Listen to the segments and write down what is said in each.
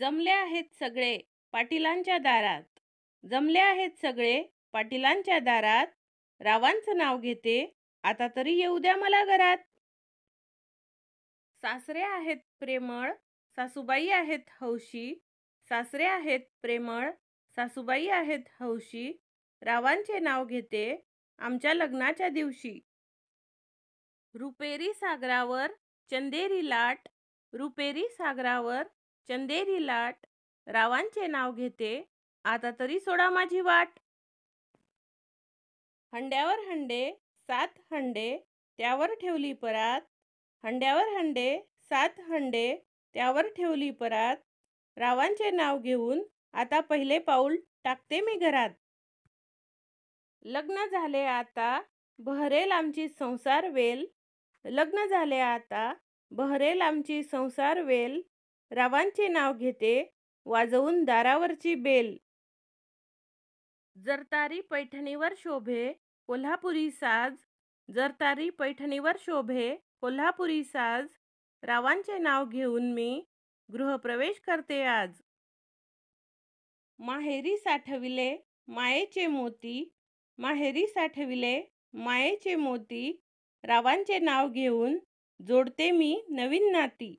जमले आहेत सगळे पाटीलांच्या दारात जमले आहेत सगळे पाटीलांच्या दारात रावांचं नाव घेते आता तरी येऊ द्या मला घरात सासरे आहेत प्रेमळ सासूबाई आहेत हौशी सासरे आहेत प्रेमळ सासूबाई आहेत हौशी रावांचे नाव घेते आमच्या लग्नाच्या दिवशी रुपेरी सागरावर चंदेरी लाट रुपेरी सागरावर चंदेरी लाट रावांचे नाव घेते आता तरी सोडा माझी वाट हंड्यावर हंडे सात हंडे त्यावर ठेवली परात हंड्यावर हंडे सात हंडे त्यावर ठेवली परात रावांचे नाव घेऊन आता पहिले पाऊल टाकते मी घरात लग्न झाले आता बहरेल आमची संसार वेल लग्न झाले आता बहरेल आमची संसार वेल रावांचे नाव घेते वाजवून दारावरची बेल जरतारी पैठणीवर शोभे कोल्हापुरी साज जरतारी पैठणीवर शोभे कोल्हापुरी साज रावांचे नाव घेऊन मी गृहप्रवेश करते आज माहेरी साठविले मायेचे मोती माहेरी साठविले मायेचे मोती रावांचे नाव घेऊन जोडते मी नवीन नाती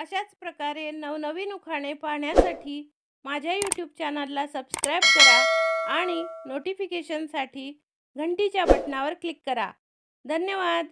अशाच प्रकारे नवनवीन उखाणे पाहण्यासाठी माझ्या यूट्यूब चॅनलला सबस्क्राईब करा आणि नोटिफिकेशनसाठी घंटीच्या बटणावर क्लिक करा धन्यवाद